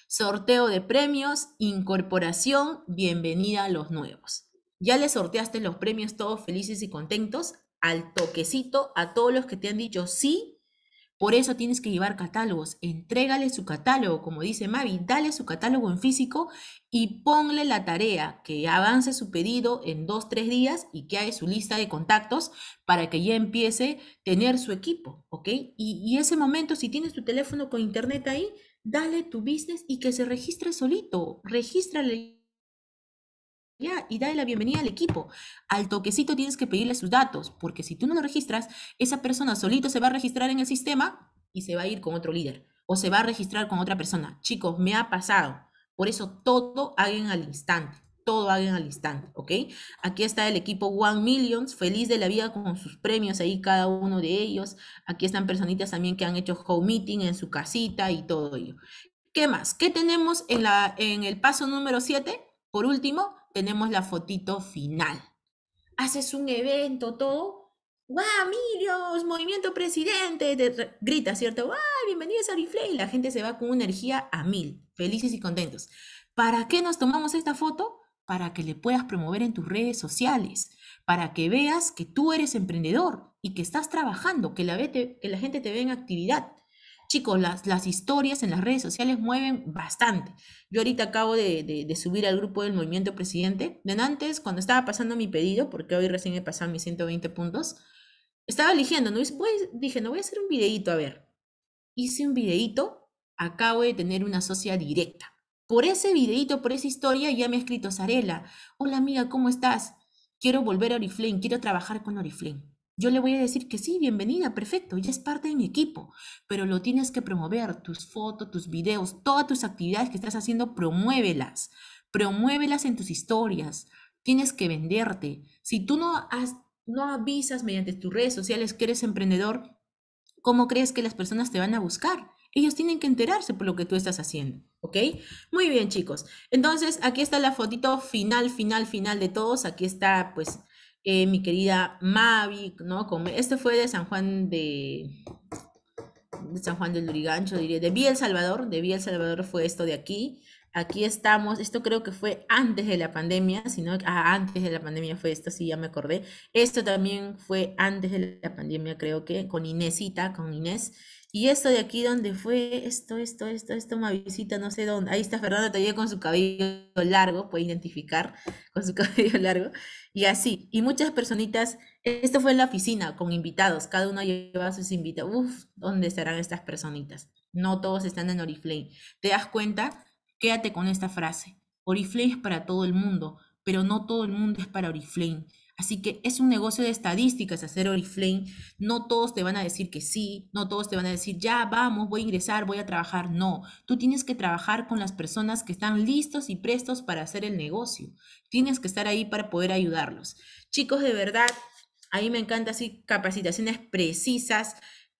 S1: sorteo de premios, incorporación, bienvenida a los nuevos. Ya le sorteaste los premios todos felices y contentos al toquecito a todos los que te han dicho sí. Por eso tienes que llevar catálogos. Entrégale su catálogo, como dice Mavi, dale su catálogo en físico y ponle la tarea que avance su pedido en dos, tres días y que haga su lista de contactos para que ya empiece a tener su equipo, ¿ok? Y, y ese momento, si tienes tu teléfono con internet ahí, dale tu business y que se registre solito. Regístrale ya, y dale la bienvenida al equipo. Al toquecito tienes que pedirle sus datos, porque si tú no lo registras, esa persona solito se va a registrar en el sistema y se va a ir con otro líder o se va a registrar con otra persona. Chicos, me ha pasado. Por eso todo hagan al instante. Todo hagan al instante, ¿ok? Aquí está el equipo One Millions, feliz de la vida con sus premios ahí, cada uno de ellos. Aquí están personitas también que han hecho home meeting en su casita y todo ello. ¿Qué más? ¿Qué tenemos en, la, en el paso número 7? Por último, tenemos la fotito final. Haces un evento, todo. ¡Guau, Mirios! ¡Movimiento presidente! grita, ¿cierto? ¡Guau! ¡Bienvenidos a Y La gente se va con energía a mil, felices y contentos. ¿Para qué nos tomamos esta foto? Para que le puedas promover en tus redes sociales, para que veas que tú eres emprendedor y que estás trabajando, que la, que la gente te ve en actividad. Chicos, las, las historias en las redes sociales mueven bastante. Yo ahorita acabo de, subir al grupo del Movimiento Presidente. De antes, cuando estaba pasando mi pedido, porque hoy recién he pasado mis 120 puntos, estaba eligiendo, ¿no? después pues, dije, no voy a hacer un videito a ver. Hice un videíto, acabo de tener una socia directa. Por ese videíto, por esa historia, ya me ha escrito Sarela. Hola amiga, ¿cómo estás? Quiero volver a Oriflame, quiero trabajar con Oriflame. Yo le voy a decir que sí, bienvenida, perfecto, Ella es parte de mi equipo, pero lo tienes que promover, tus fotos, tus videos, todas tus actividades que estás haciendo, promuévelas, promuévelas en tus historias, tienes que venderte. Si tú no, no avisas mediante tus redes sociales que eres emprendedor, ¿cómo crees que las personas te van a buscar? Ellos tienen que enterarse por lo que tú estás haciendo, ¿ok? Muy bien, chicos. Entonces, aquí está la fotito final, final, final de todos. Aquí está, pues, eh, mi querida Mavi, ¿no? Con, este fue de San Juan de, San Juan del Lurigancho, diría, de Vía El Salvador, de Vía El Salvador fue esto de aquí. Aquí estamos, esto creo que fue antes de la pandemia, sino ah, antes de la pandemia fue esto, sí, ya me acordé. Esto también fue antes de la pandemia, creo que, con Inésita, con Inés. Y esto de aquí ¿dónde fue, esto, esto, esto, esto, Mavisita, no sé dónde. Ahí está Fernando todavía con su cabello largo, puede identificar con su [LAUGHS] cabello largo. Y así, y muchas personitas, esto fue en la oficina, con invitados, cada uno llevaba sus invitados. Uf, ¿dónde estarán estas personitas? No todos están en Oriflame. ¿Te das cuenta? Quédate con esta frase. Oriflame es para todo el mundo, pero no todo el mundo es para Oriflame. Así que es un negocio de estadísticas hacer Oriflame. No todos te van a decir que sí, no todos te van a decir, ya vamos, voy a ingresar, voy a trabajar. No, tú tienes que trabajar con las personas que están listos y prestos para hacer el negocio. Tienes que estar ahí para poder ayudarlos. Chicos, de verdad, a mí me encanta así capacitaciones precisas.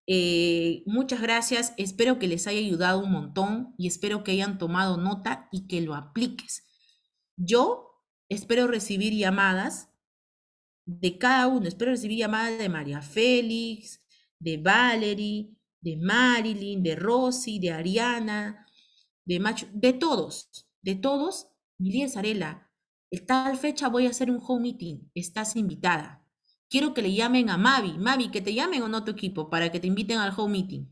S1: Eh, muchas gracias, espero que les haya ayudado un montón y espero que hayan tomado nota y que lo apliques. Yo espero recibir llamadas de cada uno. Espero recibir llamadas de María Félix, de Valerie, de Marilyn, de Rosy, de Ariana, de Macho, de todos, de todos. Milia Sarela, esta fecha voy a hacer un home meeting, estás invitada. Quiero que le llamen a Mavi, Mavi, que te llamen o no equipo para que te inviten al home meeting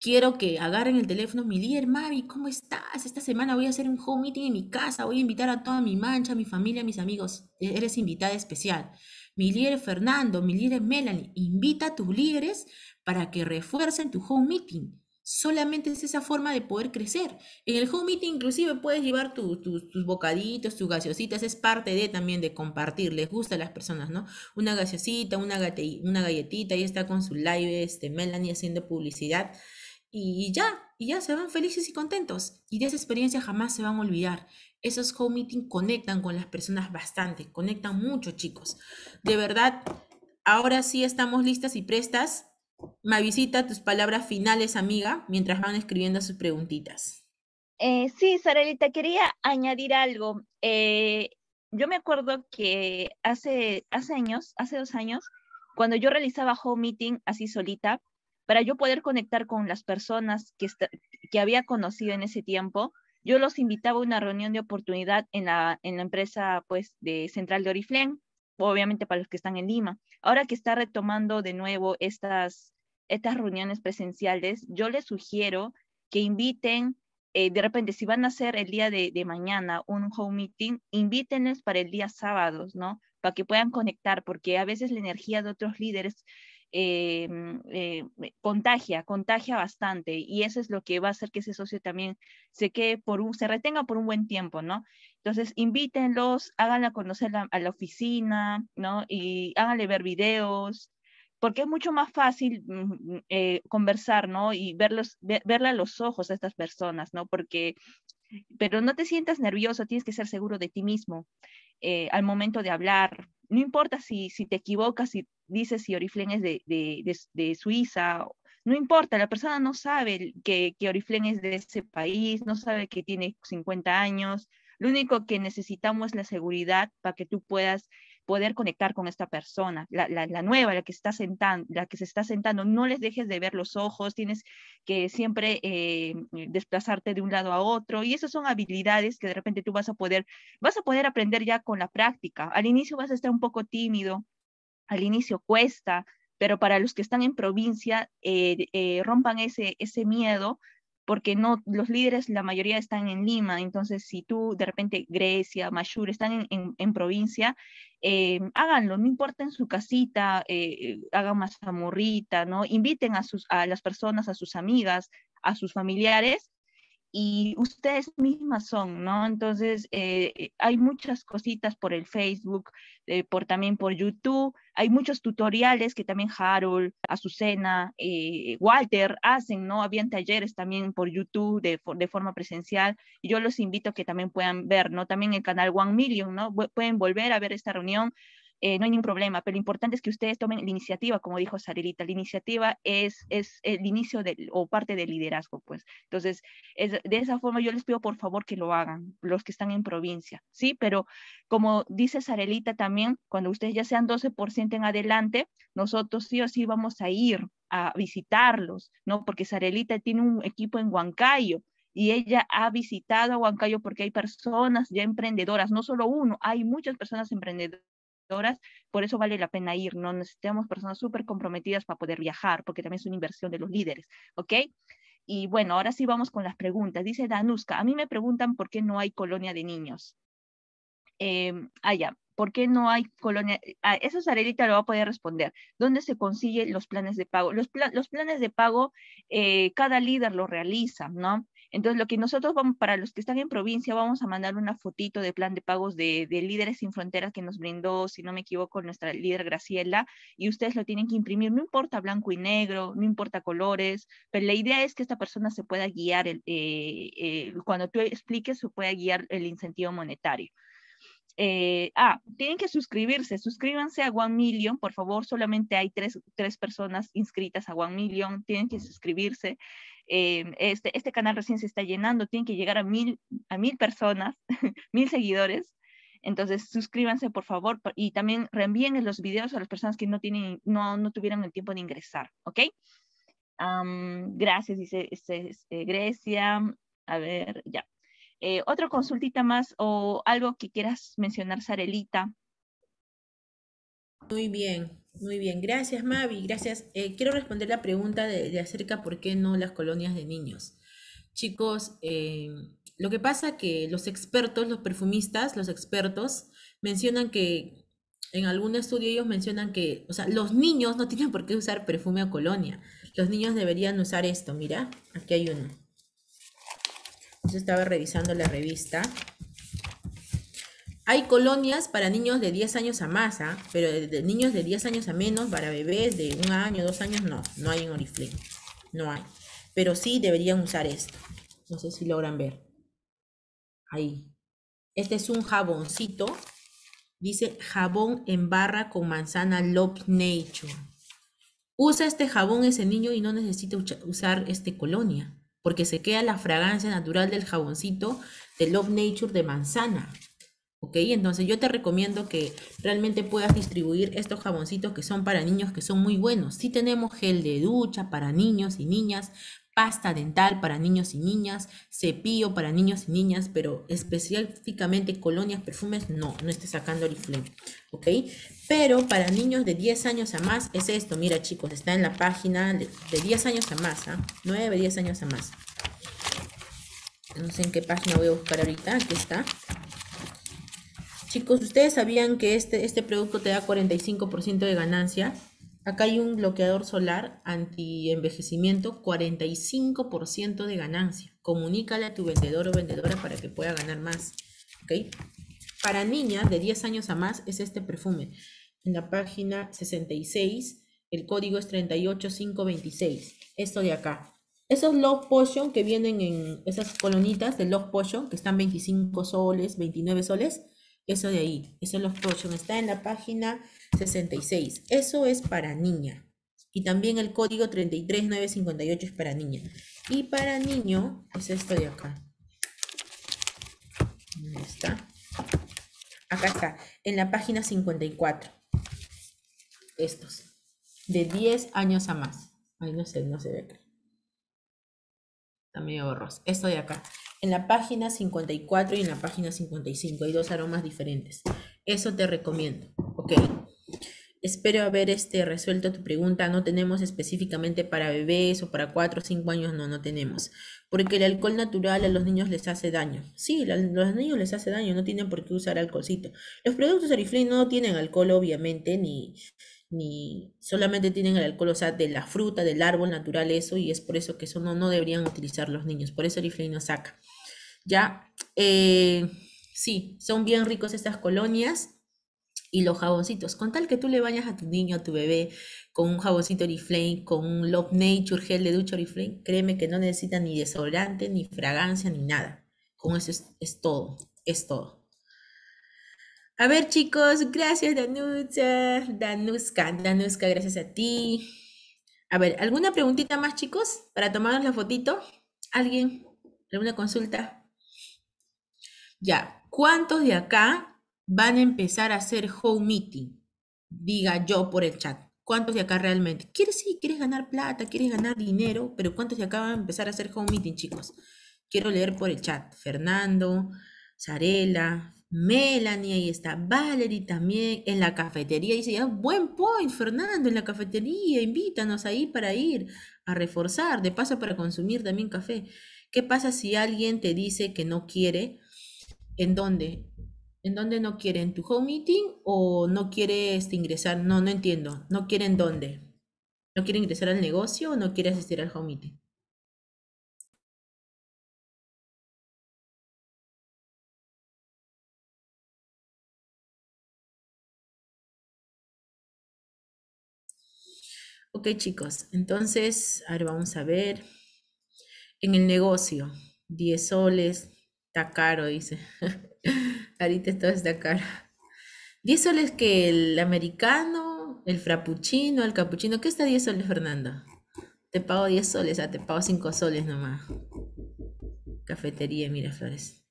S1: quiero que agarren el teléfono, mi líder, Mavi, ¿cómo estás? Esta semana voy a hacer un home meeting en mi casa, voy a invitar a toda mi mancha, mi familia, mis amigos, e-, eres invitada especial. Mi líder Fernando, mi líder Melanie, invita a tus líderes para que refuercen tu home meeting. Solamente es esa forma de poder crecer. En el home meeting inclusive puedes llevar tus bocaditos, tus gaseositas, es parte de también de compartir, les gusta a las personas, ¿no? Una gaseosita, una, una galletita, ahí está con su live, este, Melanie haciendo publicidad y ya, y ya se van felices y contentos. Y de esa experiencia jamás se van a olvidar. Esos home meeting conectan con las personas bastante, conectan mucho, chicos. De verdad, ahora sí estamos listas y prestas. visita tus palabras finales, amiga, mientras van escribiendo sus preguntitas.
S2: Eh, sí, Sarelita, quería añadir algo. Eh, yo me acuerdo que hace, hace años, hace dos años, cuando yo realizaba home meeting así solita, para yo poder conectar con las personas que, que había conocido en ese tiempo, yo los invitaba a una reunión de oportunidad en la, en la empresa pues, de Central de Oriflame, obviamente para los que están en Lima. Ahora que está retomando de nuevo estas, estas reuniones presenciales, yo les sugiero que inviten, eh, de repente, si van a hacer el día de, mañana un home meeting, invítenles para el día sábado, ¿no? Para que puedan conectar, porque a veces la energía de otros líderes Em, eh, contagia, contagia bastante y eso es lo que va a hacer que ese socio también se quede por un, se retenga por un buen tiempo, ¿no? Entonces, invítenlos, háganla conocer a la oficina, ¿no? Y háganle ver videos, porque es mucho más fácil mm, eh, conversar, ¿no? Y verlos, verla a los ojos a estas personas, ¿no? Porque, pero no te sientas nervioso, tienes que ser seguro de ti mismo eh, al momento de hablar, no importa si, si te equivocas, y dices si Oriflame es de, de, de, Suiza, no importa, la persona no sabe que, que es de ese país, no sabe que tiene 50 años. Lo único que necesitamos es la seguridad para que tú puedas poder conectar con esta persona, la, la, nueva, la que, está sentando, la que se está sentando. No les dejes de ver los ojos, tienes que siempre eh, desplazarte de un lado a otro y esas son habilidades que de repente tú vas a poder, vas a poder aprender ya con la práctica. Al inicio vas a estar un poco tímido, al inicio cuesta, pero para los que están en provincia, eh, eh, rompan ese, ese miedo porque no, los líderes, la mayoría están en Lima, entonces si tú de repente Grecia, Mayur, están en, provincia, eh, háganlo, no importa en su casita, eh, eh hagan más ¿no? Inviten a, sus, a las personas, a sus amigas, a sus familiares y ustedes mismas son, ¿no? Entonces, eh, eh, hay muchas cositas por el Facebook, eh, por, también por YouTube, hay muchos tutoriales que también Harold, Azucena, Walter hacen, ¿no? Habían talleres también por YouTube de, forma presencial, yo los invito a que también puedan ver, ¿no? También el canal One Million, ¿no? Pueden volver a ver esta reunión, eh, no hay ningún problema, pero lo importante es que ustedes tomen la iniciativa, como dijo Sarelita, la iniciativa es, es el inicio de, o parte del liderazgo, pues. Entonces, es, de esa forma yo les pido por favor que lo hagan, los que están en provincia, ¿sí? Pero como dice Sarelita también, cuando ustedes ya sean 12% en adelante, nosotros sí o sí vamos a ir a visitarlos, ¿no? Porque Sarelita tiene un equipo en Huancayo, y ella ha visitado a Huancayo porque hay personas ya emprendedoras, no solo uno, hay muchas personas emprendedoras horas, por eso vale la pena ir, ¿no? Necesitamos personas súper comprometidas para poder viajar, porque también es una inversión de los líderes, ¿ok? Y bueno, ahora sí vamos con las preguntas. Dice Danuska, a mí me preguntan por qué no hay colonia de niños. Em, allá ah, ¿por qué no hay colonia? Ah, eso Sarelita lo va a poder responder. ¿Dónde se consiguen los planes de pago? Los, planes de pago, eh, cada líder lo realiza, ¿no? Entonces, lo que nosotros vamos, para los que están en provincia, vamos a mandar una fotito de plan de pagos de, Líderes Sin Fronteras que nos brindó, si no me equivoco, nuestra líder Graciela, y ustedes lo tienen que imprimir, no importa blanco y negro, no importa colores, pero la idea es que esta persona se pueda guiar, eh, eh, cuando tú expliques, se pueda guiar el incentivo monetario. Eh, ah, tienen que suscribirse, suscríbanse a One Million, por favor, solamente hay tres, tres personas inscritas a One Million, tienen que suscribirse. Em, este, este canal recién se está llenando, tiene que llegar a mil, a mil personas, [LAUGHS] mil seguidores. Entonces, suscríbanse, por favor, y también reenvíen los videos a las personas que no, tienen, no, no tuvieron el tiempo de ingresar, ¿ok? gracias, dice, este, este, Grecia. A ver, ya. Eh, otra consultita más o algo que quieras mencionar, Sarelita. Muy bien. Muy bien, gracias Mavi, gracias. Eh, quiero responder
S1: la pregunta de, de, acerca por qué no las colonias de niños. Chicos, eh, lo que pasa que los expertos, los perfumistas, los expertos mencionan que en algún estudio ellos mencionan que, o sea, los niños no tienen por qué usar perfume o colonia. Los niños deberían usar esto, mira, aquí hay uno. Yo estaba revisando la revista. Hay colonias para niños de 10 años a más, ¿ah? pero de, niños de 10 años a menos, para bebés de un año, dos años, no, no hay en Oriflame. No hay. Pero sí deberían usar esto. No sé si logran ver. Ahí. Este es un jaboncito. Dice jabón en barra con manzana Love Nature. Usa este jabón ese niño y no necesita usar este colonia, porque se queda la fragancia natural del jaboncito de Love Nature de manzana. ¿ok? Entonces yo te recomiendo que realmente puedas distribuir estos jaboncitos que son para niños, que son muy buenos. Sí tenemos gel de ducha para niños y niñas, pasta dental para niños y niñas, cepillo para niños y niñas, pero específicamente colonias, perfumes, no, no esté sacando Oriflame, ¿ok? Pero para niños de 10 años a más es esto, mira chicos, está en la página de, 10 años a más, ¿ah? 9, 10 años a más. No sé en qué página voy a buscar ahorita, aquí está. Chicos, ¿ustedes sabían que este, este producto te da 45% de ganancia? Acá hay un bloqueador solar anti-envejecimiento, 45% de ganancia. Comunícale a tu vendedor o vendedora para que pueda ganar más. ¿okay? Para niñas de 10 años a más es este perfume. En la página 66, el código es 38526. Esto de acá. Esos Love Potion que vienen en esas colonitas de Love Potion, que están 25 soles, 29 soles, eso de ahí, eso es los potions, está en la página 66. Eso es para niña. Y también el código 33958 es para niña. Y para niño es esto de acá. Ahí está. Acá está, en la página 54. Estos. De 10 años a más. Ay, no sé, no se ve acá. Está medio borroso. Esto de acá en la página 54 y en la página 55. Hay dos aromas diferentes. Eso te recomiendo. Ok. Espero haber este, resuelto tu pregunta. No tenemos específicamente para bebés o para 4 o 5 años, no, no tenemos. Porque el alcohol natural a los niños les hace daño. Sí, a los niños les hace daño, no tienen por qué usar alcoholcito. Los productos Oriflame no tienen alcohol, obviamente, ni, ni solamente tienen el alcohol, o sea, de la fruta, del árbol natural, eso, y es por eso que eso no, deberían utilizar los niños. Por eso Oriflame no saca. ¿ya? Eh, sí, son bien ricos estas colonias y los jaboncitos. Con tal que tú le bañas a tu niño, a tu bebé, con un jaboncito Oriflame, con un Love Nature gel de ducha Oriflame, créeme que no necesita ni desodorante, ni fragancia, ni nada. Con eso es, todo, es todo. A ver, chicos, gracias Danuza, Danuska, Danuska, gracias a ti. A ver, ¿alguna preguntita más, chicos? Para tomarnos la fotito. ¿Alguien? ¿Alguna consulta? Ya, ¿cuántos de acá van a empezar a hacer home meeting? Diga yo por el chat. ¿Cuántos de acá realmente? ¿Quieres sí? ¿Quieres ganar plata? ¿Quieres ganar dinero? Pero ¿cuántos de acá van a empezar a hacer home meeting, chicos? Quiero leer por el chat. Fernando, Sarela, Melanie, ahí está. Valerie también en la cafetería. Dice, ah, buen point, Fernando, en la cafetería. Invítanos ahí para ir a reforzar. De paso, para consumir también café. ¿Qué pasa si alguien te dice que no quiere? ¿En dónde? ¿En dónde no quieren? tu home meeting o no quieres ingresar? No, no entiendo. ¿No quiere en dónde? ¿No quiere ingresar al negocio
S2: o no quiere asistir al home meeting? Ok, chicos,
S1: entonces, ahora vamos a ver. En el negocio, 10 soles, Está caro, dice. [LAUGHS] Ahorita todo está caro. 10 soles que el americano, el frappuccino, el capuchino. ¿Qué está 10 soles, Fernando? Te pago 10 soles, ah, te pago 5 soles nomás. Cafetería mira, Flores.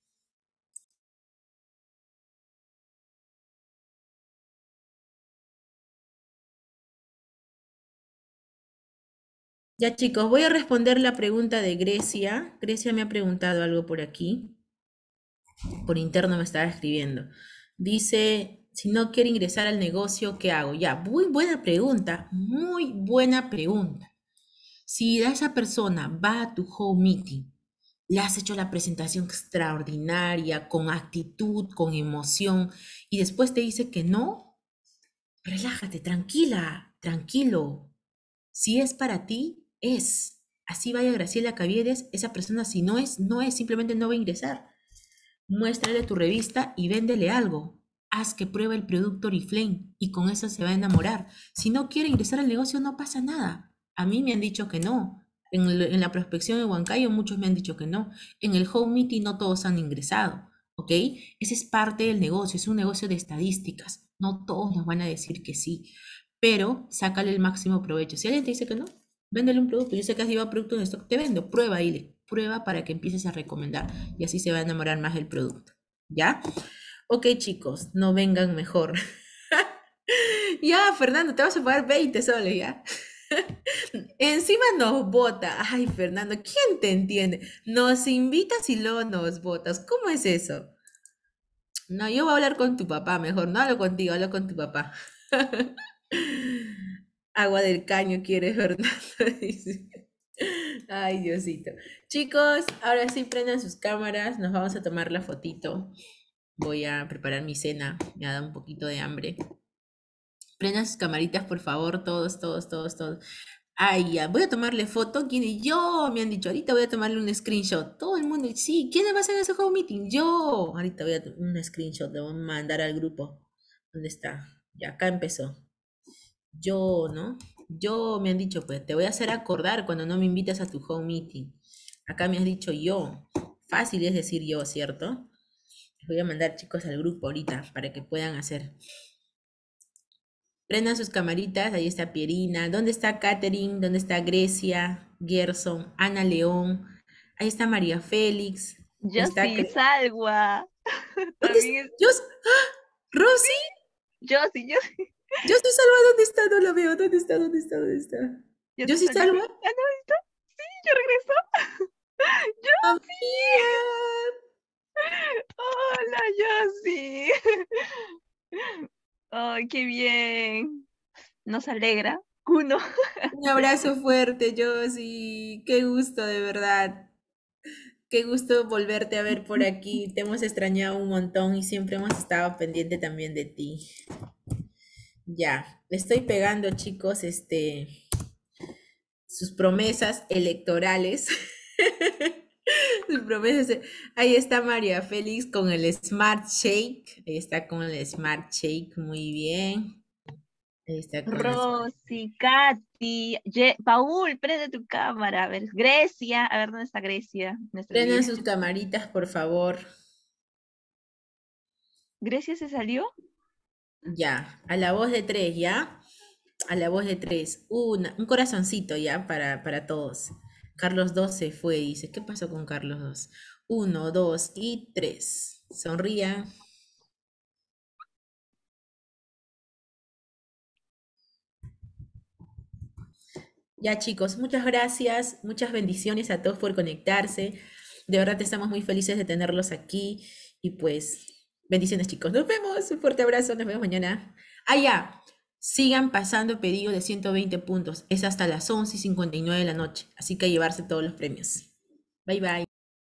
S1: Ya chicos, voy a responder la pregunta de Grecia. Grecia me ha preguntado algo por aquí por interno me estaba escribiendo. Dice, si no quiere ingresar al negocio, ¿qué hago? Ya, muy buena pregunta, muy buena pregunta. Si esa persona va a tu home meeting, le has hecho la presentación extraordinaria, con actitud, con emoción, y después te dice que no, relájate, tranquila, tranquilo. Si es para ti, es. Así vaya Graciela Caviedes, esa persona si no es, no es, simplemente no va a ingresar. Muéstrale tu revista y véndele algo. Haz que pruebe el producto Oriflame y con eso se va a enamorar. Si no quiere ingresar al negocio, no pasa nada. A mí me han dicho que no. En, la prospección de Huancayo, muchos me han dicho que no. En el home meeting, no todos han ingresado. ¿Ok? Ese es parte del negocio, es un negocio de estadísticas. No todos nos van a decir que sí, pero sácale el máximo provecho. Si alguien te dice que no, véndele un producto. Yo sé que has llevado producto en stock, te vendo, prueba y prueba para que empieces a recomendar y así se va a enamorar más del producto. ¿Ya? Ok, chicos, no vengan mejor. [LAUGHS] ya, Fernando, te vas a pagar 20 soles, ¿ya? [LAUGHS] Encima nos vota. Ay, Fernando, ¿quién te entiende? Nos invitas y luego nos votas. ¿Cómo es eso? No, yo voy a hablar con tu papá mejor. No hablo contigo, hablo con tu papá. [LAUGHS] Agua del caño quieres, Fernando, Ay, Diosito. Chicos, ahora sí prendan sus cámaras, nos vamos a tomar la fotito. Voy a preparar mi cena, me ha dado un poquito de hambre. Prendan sus camaritas, por favor, todos, todos, todos, todos. Ay, ya, voy a tomarle foto. ¿Quién es yo? Me han dicho, ahorita voy a tomarle un screenshot. Todo el mundo, sí, ¿Quién va a hacer ese home meeting? Yo. Ahorita voy a tomar un screenshot, le voy a mandar al grupo. ¿Dónde está? Ya, acá empezó. Yo, ¿no? yo me han dicho, pues te voy a hacer acordar cuando no me invitas a tu home meeting. Acá me has dicho yo. Fácil es decir yo, ¿cierto? Les voy a mandar chicos al grupo ahorita para que puedan hacer. Prendan sus camaritas, ahí está Pierina. ¿Dónde está Katherine? ¿Dónde está Grecia? Gerson, Ana León. Ahí está María Félix. Yo está sí, [LAUGHS] ¿Dónde es?
S2: Yo... ¡Ah! ¿Rosy? Yo sí, yo
S1: yo estoy salva, ¿dónde está? No lo veo, ¿dónde está? ¿Dónde está? ¿Dónde está? ¿Yo, estoy salva? está?
S2: Sí, yo regreso. [LAUGHS] ¡Yo ah, sí! [LAUGHS] ¡Hola, yo sí! hola [LAUGHS] yo ay qué bien! Nos alegra, Cuno. Un abrazo fuerte,
S1: Yosi. Qué gusto, de verdad. Qué gusto volverte a ver por aquí. Te hemos extrañado un montón y siempre hemos estado pendiente también de ti. Ya, le estoy pegando, chicos, este, sus promesas electorales. [LAUGHS] sus promesas. Ahí está María Félix con el Smart Shake. Ahí está con el Smart Shake, muy bien. Ahí está Rosy,
S2: Katy, Paul, prende tu cámara. A ver, Grecia, a ver dónde está Grecia. Prendan sus camaritas,
S1: por favor. ¿Grecia se salió? Ya, a la voz de tres, ¿ya? A la voz de tres. Una, un corazoncito, ¿ya? Para, para todos. Carlos II se fue, dice. ¿Qué pasó con Carlos 2? Uno, dos y tres. Sonría. Ya chicos, muchas gracias, muchas bendiciones a todos por conectarse. De verdad estamos muy felices de tenerlos aquí y pues Bendiciones, chicos. Nos vemos. Un fuerte abrazo. Nos vemos mañana. Allá. Ah, Sigan pasando pedidos de 120 puntos. Es hasta las 11 y 59 de la noche. Así que llevarse todos los premios. Bye bye.